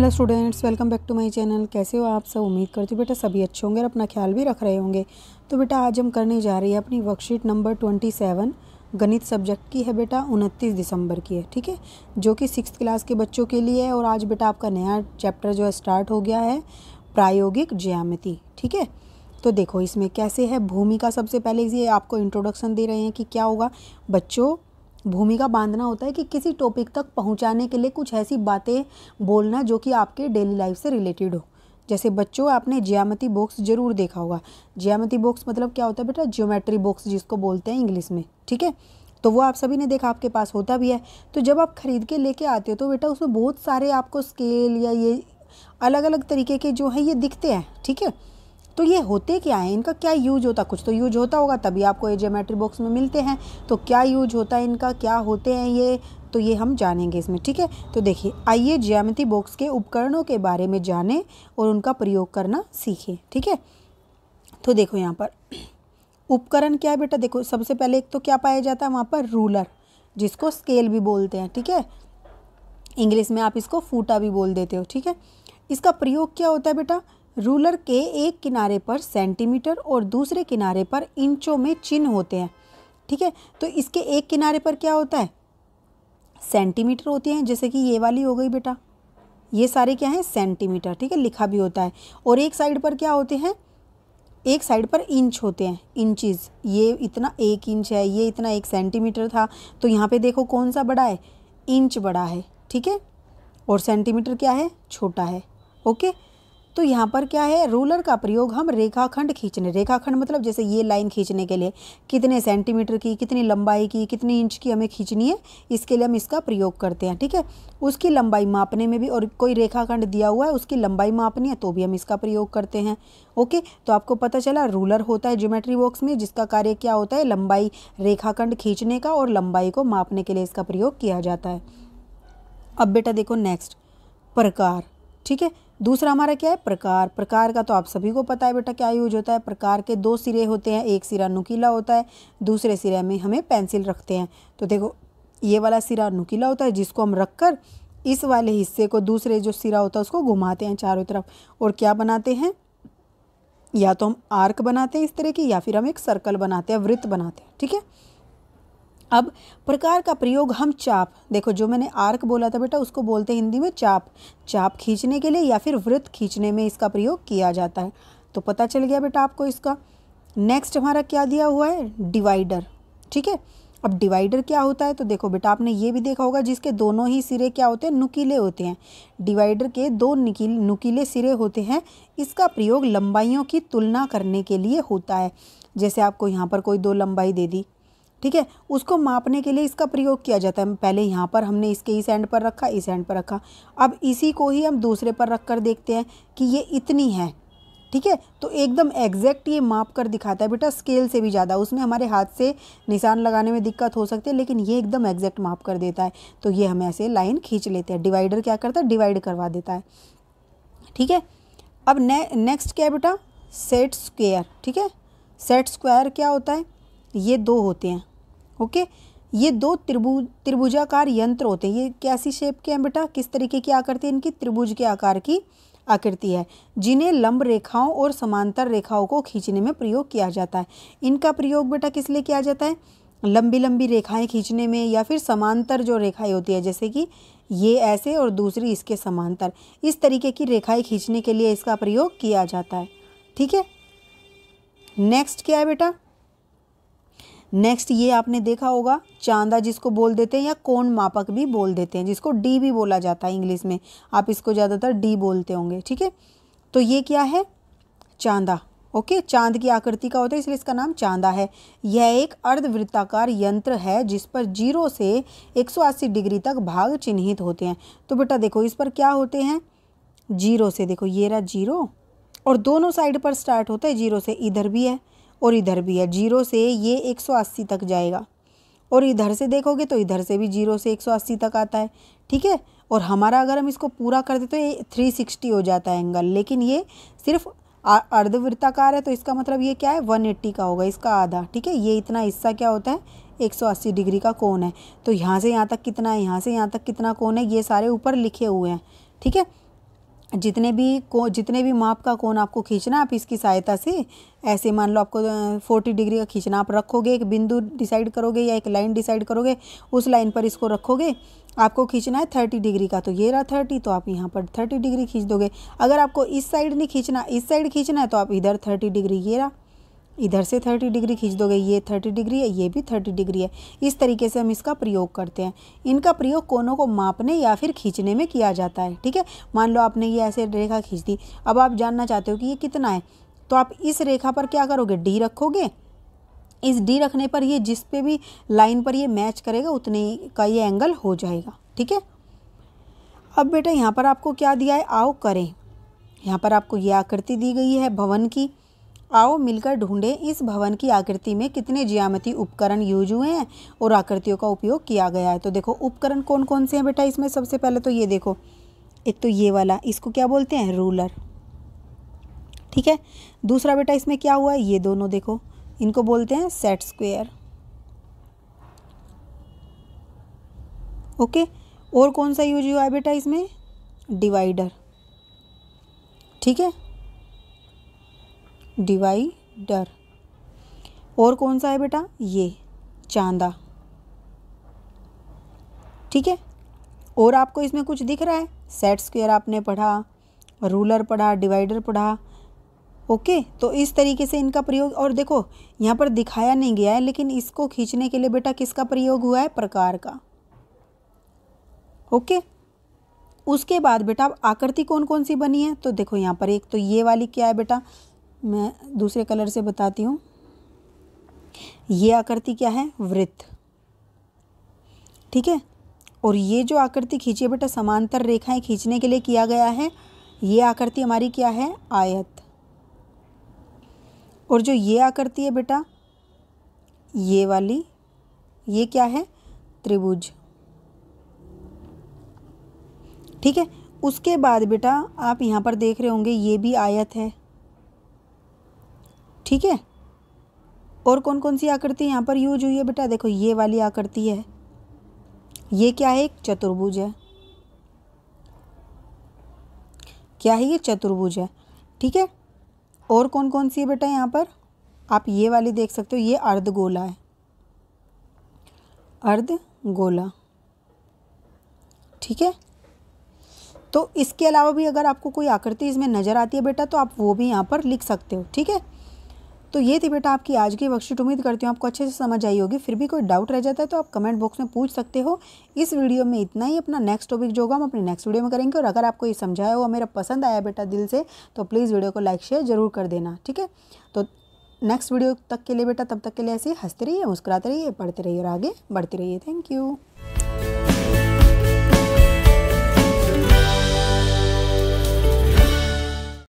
hello students welcome back to my channel कैसे हो आप सब उम्मीद करती हूँ बेटा सभी अच्छे होंगे और अपना ख्याल भी रख रहे होंगे तो बेटा आज हम करने जा रहे हैं अपनी वर्कशीट नंबर ट्वेंटी सेवन गणित सब्जेक्ट की है बेटा उनतीस दिसंबर की है ठीक है जो कि सिक्स क्लास के बच्चों के लिए है और आज बेटा आपका नया चैप्टर जो है स्टार्ट हो गया है प्रायोगिक ज्यामिति ठीक है तो देखो इसमें कैसे है भूमि का सबसे पहले ये आपको इंट्रोडक्शन दे रहे हैं कि क्या होगा बच्चों भूमिका बांधना होता है कि किसी टॉपिक तक पहुंचाने के लिए कुछ ऐसी बातें बोलना जो कि आपके डेली लाइफ से रिलेटेड हो जैसे बच्चों आपने जियामती बॉक्स जरूर देखा होगा जियामती बॉक्स मतलब क्या होता है बेटा ज्योमेट्री बॉक्स जिसको बोलते हैं इंग्लिश में ठीक है तो वो आप सभी ने देखा आपके पास होता भी है तो जब आप ख़रीद के लेके आते हो तो बेटा उसमें बहुत सारे आपको स्केल या ये अलग अलग तरीके के जो है ये दिखते हैं ठीक है तो ये होते क्या हैं इनका क्या यूज होता कुछ तो यूज होता होगा तभी आपको ये जोमेट्री बॉक्स में मिलते हैं तो क्या यूज होता है इनका क्या होते हैं ये तो ये हम जानेंगे इसमें ठीक है तो देखिए आइए ज्यामिति बॉक्स के उपकरणों के बारे में जानें और उनका प्रयोग करना सीखें ठीक है तो देखो यहाँ पर उपकरण क्या है बेटा देखो सबसे पहले एक तो क्या पाया जाता है वहाँ पर रूलर जिसको स्केल भी बोलते हैं ठीक है इंग्लिश में आप इसको फूटा भी बोल देते हो ठीक है इसका प्रयोग क्या होता है बेटा रूलर के एक किनारे पर सेंटीमीटर और दूसरे किनारे पर इंचों में चिन्ह होते हैं ठीक है तो इसके एक किनारे पर क्या होता है सेंटीमीटर होती हैं जैसे कि ये वाली हो गई बेटा ये सारे क्या हैं सेंटीमीटर ठीक है लिखा भी होता है और एक साइड पर क्या होते हैं एक साइड पर इंच होते हैं इंचज़ ये इतना एक इंच है ये इतना एक सेंटीमीटर था तो यहाँ पे देखो कौन सा बड़ा है इंच बड़ा है ठीक है और सेंटीमीटर क्या है छोटा है ओके तो यहाँ पर क्या है रूलर का प्रयोग हम रेखाखंड खींचने रेखाखंड मतलब जैसे ये लाइन खींचने के लिए कितने सेंटीमीटर की कितनी लंबाई की कितनी इंच की हमें खींचनी है इसके लिए हम इसका प्रयोग करते हैं ठीक है उसकी लंबाई मापने में भी और कोई रेखाखंड दिया हुआ है उसकी लंबाई मापनी है तो भी हम इसका प्रयोग करते हैं ओके तो आपको पता चला रूलर होता है ज्योमेट्री बॉक्स में जिसका कार्य क्या होता है लंबाई रेखाखंड खींचने का और लंबाई को मापने के लिए इसका प्रयोग किया जाता है अब बेटा देखो नेक्स्ट प्रकार ठीक है दूसरा हमारा क्या है प्रकार प्रकार का तो आप सभी को पता है बेटा क्या यूज होता है प्रकार के दो सिरे होते हैं एक सिरा नुकीला होता है दूसरे सिरे में हमें पेंसिल रखते हैं तो देखो ये वाला सिरा नुकीला होता है जिसको हम रख कर इस वाले हिस्से को दूसरे जो सिरा होता है उसको घुमाते हैं चारों तरफ और क्या बनाते हैं या तो हम आर्क बनाते हैं इस तरह की या फिर हम एक सर्कल बनाते हैं वृत्त बनाते हैं ठीक है अब प्रकार का प्रयोग हम चाप देखो जो मैंने आर्क बोला था बेटा उसको बोलते हैं हिंदी में चाप चाप खींचने के लिए या फिर वृत्त खींचने में इसका प्रयोग किया जाता है तो पता चल गया बेटा आपको इसका नेक्स्ट हमारा क्या दिया हुआ है डिवाइडर ठीक है अब डिवाइडर क्या होता है तो देखो बेटा आपने ये भी देखा होगा जिसके दोनों ही सिरे क्या होते हैं नुकीले होते हैं डिवाइडर के दो निकील नुकीले सिरे होते हैं इसका प्रयोग लंबाइयों की तुलना करने के लिए होता है जैसे आपको यहाँ पर कोई दो लंबाई दे दी ठीक है उसको मापने के लिए इसका प्रयोग किया जाता है पहले यहाँ पर हमने इसके इस एंड पर रखा इस एंड पर रखा अब इसी को ही हम दूसरे पर रख कर देखते हैं कि ये इतनी है ठीक है तो एकदम एग्जैक्ट ये माप कर दिखाता है बेटा स्केल से भी ज़्यादा उसमें हमारे हाथ से निशान लगाने में दिक्कत हो सकती है लेकिन ये एकदम एग्जैक्ट माप कर देता है तो ये हम ऐसे लाइन खींच लेते हैं डिवाइडर क्या करता है डिवाइड करवा देता है ठीक है अब ने, नेक्स्ट क्या है बेटा सेट स्क्वेयर ठीक है सेट स्क्वायर क्या होता है ये दो होते हैं ओके ये दो त्रिभुज त्रिभुजाकार यंत्र होते हैं ये कैसी शेप के हैं बेटा किस तरीके की आकृति है इनकी त्रिभुज के आकार की आकृति है जिन्हें लंब रेखाओं और समांतर रेखाओं को खींचने में प्रयोग किया जाता है इनका प्रयोग बेटा किस लिए किया जाता है लंबी लंबी रेखाएं खींचने में या फिर समांतर जो रेखाएं होती है जैसे कि ये ऐसे और दूसरी इसके समांतर इस तरीके की रेखाएं खींचने के लिए इसका प्रयोग किया जाता है ठीक है नेक्स्ट क्या है बेटा नेक्स्ट ये आपने देखा होगा चांदा जिसको बोल देते हैं या कोण मापक भी बोल देते हैं जिसको डी भी बोला जाता है इंग्लिश में आप इसको ज़्यादातर डी बोलते होंगे ठीक है तो ये क्या है चांदा ओके चांद की आकृति का होता है इसलिए इसका नाम चांदा है यह एक अर्धवृत्ताकार यंत्र है जिस पर जीरो से एक डिग्री तक भाग चिन्हित होते हैं तो बेटा देखो इस पर क्या होते हैं जीरो से देखो ये रहा जीरो और दोनों साइड पर स्टार्ट होता है जीरो से इधर भी है और इधर भी है जीरो से ये एक सौ अस्सी तक जाएगा और इधर से देखोगे तो इधर से भी जीरो से एक सौ अस्सी तक आता है ठीक है और हमारा अगर हम इसको पूरा कर दे तो ये थ्री सिक्सटी हो जाता है एंगल लेकिन ये सिर्फ अर्धवृत्ताकार है तो इसका मतलब ये क्या है वन एट्टी का होगा इसका आधा ठीक है ये इतना हिस्सा क्या होता है एक सौ अस्सी डिग्री का कोण है तो यहाँ से यहाँ तक कितना है यहाँ से यहाँ तक कितना कोण है ये सारे ऊपर लिखे हुए हैं ठीक है जितने भी को जितने भी माप का कोण आपको खींचना है आप इसकी सहायता से ऐसे मान लो आपको फोर्टी डिग्री का खींचना आप रखोगे एक बिंदु डिसाइड करोगे या एक लाइन डिसाइड करोगे उस लाइन पर इसको रखोगे आपको खींचना है थर्टी डिग्री का तो ये रहा थर्टी तो आप यहाँ पर थर्टी डिग्री खींच दोगे अगर आपको इस साइड नहीं खींचना इस साइड खींचना है तो आप इधर थर्टी डिग्री ये रहा इधर से थर्टी डिग्री खींच दोगे ये थर्टी डिग्री है ये भी थर्टी डिग्री है इस तरीके से हम इसका प्रयोग करते हैं इनका प्रयोग कोनों को मापने या फिर खींचने में किया जाता है ठीक है मान लो आपने ये ऐसे रेखा खींच दी अब आप जानना चाहते हो कि ये कितना है तो आप इस रेखा पर क्या करोगे डी रखोगे इस डी रखने पर ये जिस पे भी लाइन पर ये मैच करेगा उतने का ये एंगल हो जाएगा ठीक है अब बेटा यहाँ पर आपको क्या दिया है आओ करें यहाँ पर आपको ये आकृति दी गई है भवन की आओ मिलकर ढूंढें इस भवन की आकृति में कितने जियामती उपकरण यूज हुए हैं और आकृतियों का उपयोग किया गया है तो देखो उपकरण कौन कौन से हैं बेटा इसमें सबसे पहले तो ये देखो एक तो ये वाला इसको क्या बोलते हैं रूलर ठीक है दूसरा बेटा इसमें क्या हुआ ये दोनों देखो इनको बोलते हैं सेट स्क्वेयर ओके और कौन सा यूज हुआ है बेटा इसमें डिवाइडर ठीक है डिवाइडर और कौन सा है बेटा ये चांदा ठीक है और आपको इसमें कुछ दिख रहा है सेट स्क्वेयर आपने पढ़ा रूलर पढ़ा डिवाइडर पढ़ा ओके तो इस तरीके से इनका प्रयोग और देखो यहाँ पर दिखाया नहीं गया है लेकिन इसको खींचने के लिए बेटा किसका प्रयोग हुआ है प्रकार का ओके उसके बाद बेटा आकृति कौन कौन सी बनी है तो देखो यहाँ पर एक तो ये वाली क्या है बेटा मैं दूसरे कलर से बताती हूँ ये आकृति क्या है वृत्त ठीक है और ये जो आकृति खींची है बेटा समांतर रेखाएं खींचने के लिए किया गया है ये आकृति हमारी क्या है आयत और जो ये आकृति है बेटा ये वाली ये क्या है त्रिभुज ठीक है उसके बाद बेटा आप यहाँ पर देख रहे होंगे ये भी आयत है ठीक है और कौन कौन सी आकृति यहाँ पर यूज हुई है बेटा देखो ये वाली आकृति है ये क्या है एक चतुर्भुज है क्या है ये चतुर्भुज है ठीक है और कौन कौन सी है बेटा यहाँ पर आप ये वाली देख सकते हो ये अर्धगोला है अर्ध गोला ठीक है तो इसके अलावा भी अगर आपको कोई आकृति इसमें नज़र आती है बेटा तो आप वो भी यहाँ पर लिख सकते हो ठीक है तो ये थी बेटा आपकी आज की वर्कशीट उम्मीद करती हूँ आपको अच्छे से समझ आई होगी फिर भी कोई डाउट रह जाता है तो आप कमेंट बॉक्स में पूछ सकते हो इस वीडियो में इतना ही अपना नेक्स्ट टॉपिक जो होगा हम अपने नेक्स्ट वीडियो में करेंगे और अगर आपको ये समझाया हुआ मेरा पसंद आया बेटा दिल से तो प्लीज़ वीडियो को लाइक शेयर जरूर कर देना ठीक है तो नेक्स्ट वीडियो तक के लिए बेटा तब तक के लिए ऐसे हंसते रहिए मुस्कुराते रहिए पढ़ते रहिए और आगे बढ़ते रहिए थैंक यू